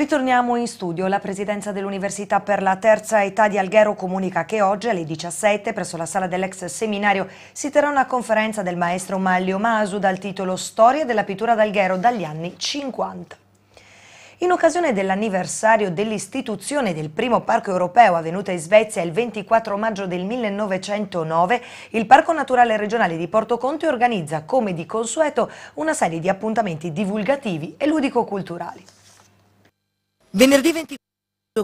Ritorniamo in studio. La presidenza dell'Università per la terza età di Alghero comunica che oggi alle 17 presso la sala dell'ex seminario si terrà una conferenza del maestro Maglio Masu dal titolo Storia della pittura d'Alghero dagli anni 50. In occasione dell'anniversario dell'istituzione del primo parco europeo avvenuta in Svezia il 24 maggio del 1909, il Parco Naturale Regionale di Porto Conte organizza, come di consueto, una serie di appuntamenti divulgativi e ludico-culturali. Venerdì 24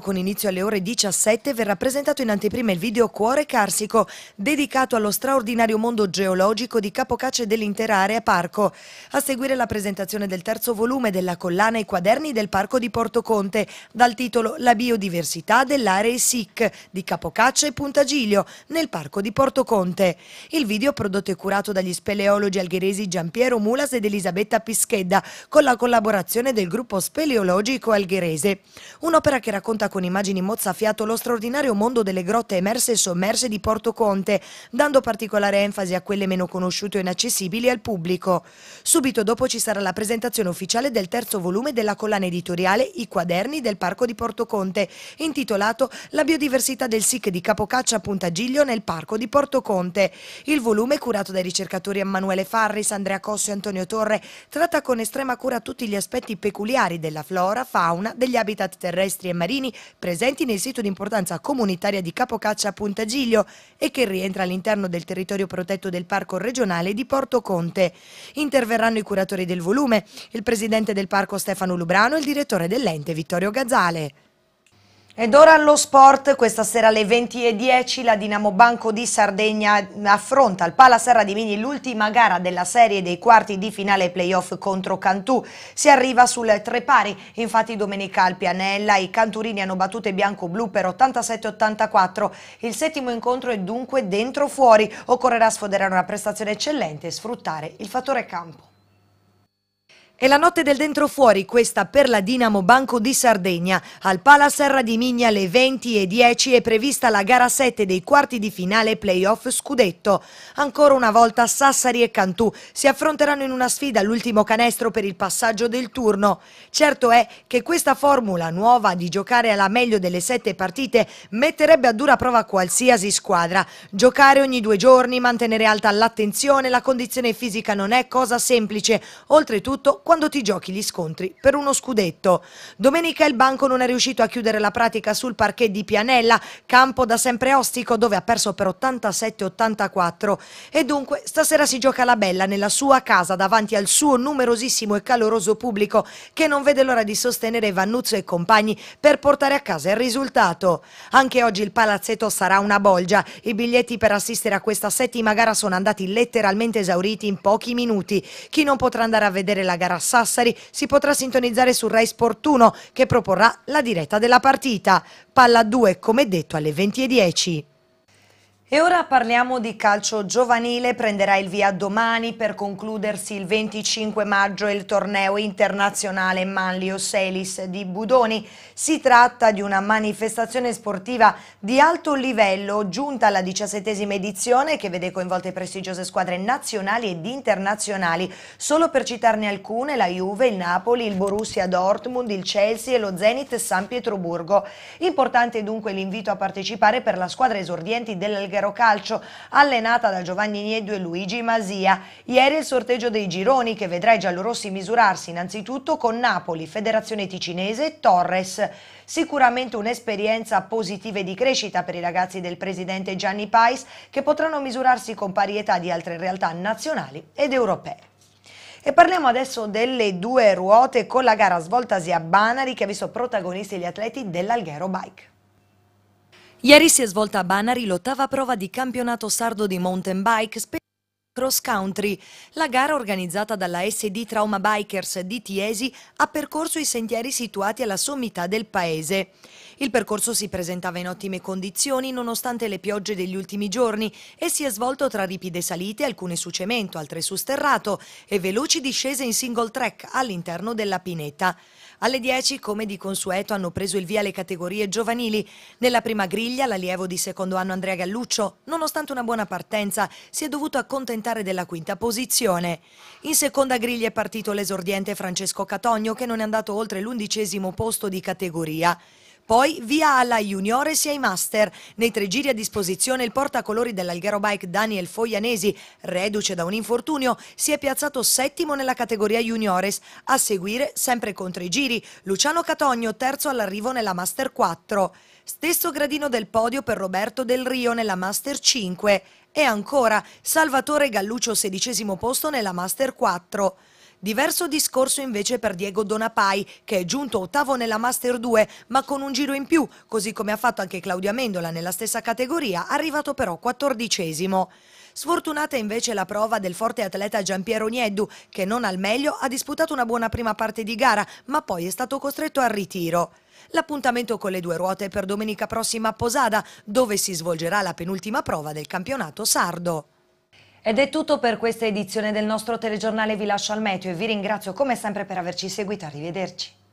con inizio alle ore 17 verrà presentato in anteprima il video Cuore Carsico, dedicato allo straordinario mondo geologico di Capocace dell'intera area parco. A seguire la presentazione del terzo volume della collana I quaderni del parco di Porto Conte, dal titolo La biodiversità dell'area SIC di Capocace e Punta Giglio, nel parco di Porto Conte. Il video prodotto e curato dagli speleologi algheresi Giampiero Mulas ed Elisabetta Pischedda, con la collaborazione del gruppo speleologico algherese. Un'opera che racconta racconta con immagini mozzafiato lo straordinario mondo delle grotte emerse e sommerse di Porto Conte, dando particolare enfasi a quelle meno conosciute e inaccessibili al pubblico. Subito dopo ci sarà la presentazione ufficiale del terzo volume della collana editoriale I quaderni del Parco di Porto Conte, intitolato La biodiversità del SIC di Capocaccia a Giglio nel Parco di Porto Conte. Il volume, curato dai ricercatori Emanuele Farris, Andrea Cosso e Antonio Torre, tratta con estrema cura tutti gli aspetti peculiari della flora, fauna, degli habitat terrestri e marini italiani presenti nel sito di importanza comunitaria di Capocaccia a Puntagiglio e che rientra all'interno del territorio protetto del Parco regionale di Porto Conte. Interverranno i curatori del volume, il presidente del parco Stefano Lubrano e il direttore dell'ente Vittorio Gazzale. Ed ora allo sport, questa sera alle 20.10 la Dinamo Banco di Sardegna affronta al Pala Serra di Mini l'ultima gara della serie dei quarti di finale playoff contro Cantù. Si arriva sul tre pari, infatti domenica al Pianella i Canturini hanno battute bianco-blu per 87-84. Il settimo incontro è dunque dentro-fuori, occorrerà sfoderare una prestazione eccellente e sfruttare il fattore campo. È la notte del dentro fuori, questa per la Dinamo Banco di Sardegna. Al Pala Serra di Migna alle 20.10 è prevista la gara 7 dei quarti di finale playoff scudetto. Ancora una volta Sassari e Cantù si affronteranno in una sfida all'ultimo canestro per il passaggio del turno. Certo è che questa formula nuova di giocare alla meglio delle sette partite metterebbe a dura prova qualsiasi squadra. Giocare ogni due giorni, mantenere alta l'attenzione, la condizione fisica non è cosa semplice. Oltretutto quando ti giochi gli scontri per uno scudetto. Domenica il banco non è riuscito a chiudere la pratica sul parquet di Pianella, campo da sempre ostico dove ha perso per 87-84 e dunque stasera si gioca la bella nella sua casa davanti al suo numerosissimo e caloroso pubblico che non vede l'ora di sostenere Vannuzzo e compagni per portare a casa il risultato. Anche oggi il palazzetto sarà una bolgia, i biglietti per assistere a questa settima gara sono andati letteralmente esauriti in pochi minuti. Chi non potrà andare a vedere la gara tra Sassari si potrà sintonizzare su Rai Sport 1 che proporrà la diretta della partita. Palla 2 come detto alle 20.10. E ora parliamo di calcio giovanile, prenderà il via domani per concludersi il 25 maggio il torneo internazionale Manlio Selis di Budoni. Si tratta di una manifestazione sportiva di alto livello giunta alla diciassettesima edizione che vede coinvolte prestigiose squadre nazionali ed internazionali. Solo per citarne alcune, la Juve, il Napoli, il Borussia Dortmund, il Chelsea e lo Zenit San Pietroburgo. Importante dunque l'invito a partecipare per la squadra esordienti dell'Algheria Figaro Calcio, allenata da Giovanni Nieddu e Luigi Masia. Ieri il sorteggio dei gironi che vedrà i giallorossi misurarsi innanzitutto con Napoli, Federazione Ticinese e Torres. Sicuramente un'esperienza positiva e di crescita per i ragazzi del presidente Gianni Pais che potranno misurarsi con parietà di altre realtà nazionali ed europee. E parliamo adesso delle due ruote con la gara svoltasi a Banari che ha visto protagonisti gli atleti dell'Alghero Bike. Ieri si è svolta a Banari l'ottava prova di campionato sardo di mountain bike cross country. La gara organizzata dalla SD Trauma Bikers di Tiesi ha percorso i sentieri situati alla sommità del paese. Il percorso si presentava in ottime condizioni nonostante le piogge degli ultimi giorni e si è svolto tra ripide salite, alcune su cemento, altre su sterrato e veloci discese in single track all'interno della pineta. Alle 10, come di consueto, hanno preso il via le categorie giovanili. Nella prima griglia, l'allievo di secondo anno Andrea Galluccio, nonostante una buona partenza, si è dovuto accontentare della quinta posizione. In seconda griglia è partito l'esordiente Francesco Catogno, che non è andato oltre l'undicesimo posto di categoria. Poi via alla Juniores e ai Master. Nei tre giri a disposizione il portacolori dell'Alghero Bike Daniel Foglianesi, reduce da un infortunio, si è piazzato settimo nella categoria Juniores. A seguire, sempre con tre giri, Luciano Catogno, terzo all'arrivo nella Master 4. Stesso gradino del podio per Roberto Del Rio nella Master 5. E ancora Salvatore Galluccio, sedicesimo posto nella Master 4. Diverso discorso invece per Diego Donapai, che è giunto ottavo nella Master 2, ma con un giro in più, così come ha fatto anche Claudio Amendola nella stessa categoria, arrivato però quattordicesimo. Sfortunata invece la prova del forte atleta Giampiero Nieddu, che non al meglio ha disputato una buona prima parte di gara, ma poi è stato costretto al ritiro. L'appuntamento con le due ruote è per domenica prossima a Posada, dove si svolgerà la penultima prova del campionato sardo. Ed è tutto per questa edizione del nostro telegiornale Vi lascio al meteo e vi ringrazio come sempre per averci seguito. Arrivederci.